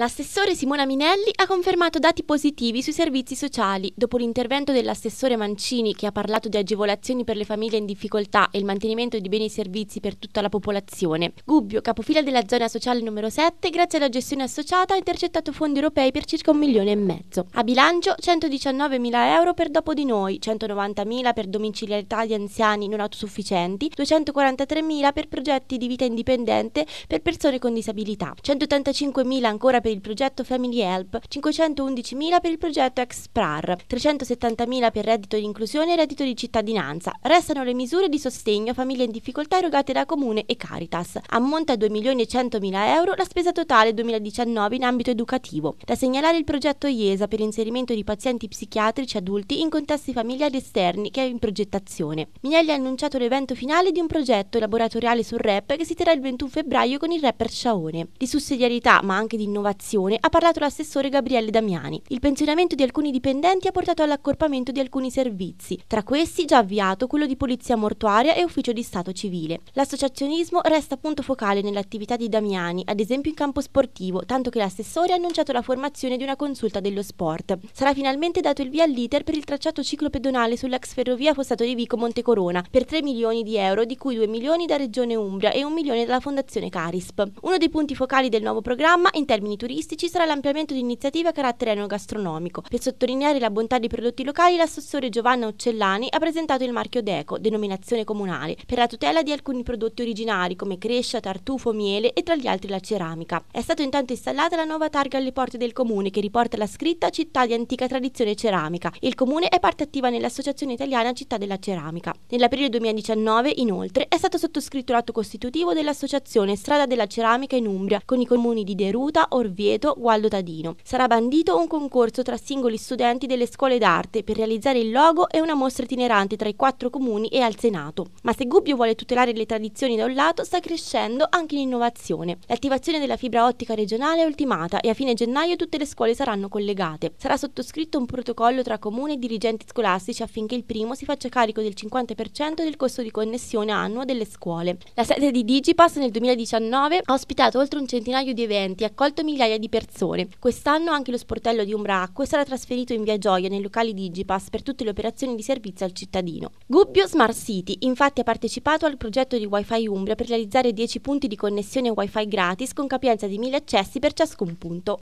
L'assessore Simona Minelli ha confermato dati positivi sui servizi sociali. Dopo l'intervento dell'assessore Mancini, che ha parlato di agevolazioni per le famiglie in difficoltà e il mantenimento di beni e servizi per tutta la popolazione, Gubbio, capofila della zona sociale numero 7, grazie alla gestione associata, ha intercettato fondi europei per circa un milione e mezzo. A bilancio 119.000 euro per Dopo di noi, 190.000 per domiciliarità di anziani non autosufficienti, 243.000 per progetti di vita indipendente per persone con disabilità, 185.000 ancora per per il progetto Family Help, 511.000 per il progetto Exprar, 370.000 per reddito di inclusione e reddito di cittadinanza. Restano le misure di sostegno a famiglie in difficoltà erogate da Comune e Caritas. Ammonta a 2.100.000 euro la spesa totale 2019 in ambito educativo. Da segnalare il progetto IESA per l'inserimento di pazienti psichiatrici adulti in contesti familiari esterni che è in progettazione. Minelli ha annunciato l'evento finale di un progetto laboratoriale sul rap che si terrà il 21 febbraio con il rapper Sciaone. Di sussidiarietà ma anche di innovazione comunicazione ha parlato l'assessore Gabriele Damiani. Il pensionamento di alcuni dipendenti ha portato all'accorpamento di alcuni servizi, tra questi già avviato quello di polizia mortuaria e ufficio di Stato civile. L'associazionismo resta punto focale nell'attività di Damiani, ad esempio in campo sportivo, tanto che l'assessore ha annunciato la formazione di una consulta dello sport. Sarà finalmente dato il via all'iter per il tracciato ciclopedonale sull'ex ferrovia Fossato di Vico Montecorona per 3 milioni di euro, di cui 2 milioni da Regione Umbria e 1 milione dalla Fondazione Carisp. Uno dei punti focali del nuovo programma in termini turistici sarà l'ampliamento di iniziative a carattere enogastronomico. Per sottolineare la bontà dei prodotti locali, l'assessore Giovanna Uccellani ha presentato il marchio DECO, denominazione comunale, per la tutela di alcuni prodotti originari come crescia, tartufo, miele e tra gli altri la ceramica. È stata intanto installata la nuova targa alle porte del comune che riporta la scritta Città di antica tradizione ceramica. Il comune è parte attiva nell'Associazione Italiana Città della Ceramica. Nell'aprile 2019, inoltre, è stato sottoscritto l'atto costitutivo dell'Associazione Strada della Ceramica in Umbria con i comuni di Deruta, Orvieto, Orvieto Gualdo Tadino. Sarà bandito un concorso tra singoli studenti delle scuole d'arte per realizzare il logo e una mostra itinerante tra i quattro comuni e al Senato. Ma se Gubbio vuole tutelare le tradizioni da un lato, sta crescendo anche l'innovazione. L'attivazione della fibra ottica regionale è ultimata e a fine gennaio tutte le scuole saranno collegate. Sarà sottoscritto un protocollo tra comune e dirigenti scolastici affinché il primo si faccia carico del 50% del costo di connessione annua delle scuole. La sede di Digipass nel 2019 ha ospitato oltre un centinaio di eventi, e accolto migliaia migliaia di persone. Quest'anno anche lo sportello di Umbra Acque sarà trasferito in via Gioia nei locali di Digipass per tutte le operazioni di servizio al cittadino. Gubbio Smart City infatti ha partecipato al progetto di WiFi fi Umbria per realizzare 10 punti di connessione WiFi gratis con capienza di 1000 accessi per ciascun punto.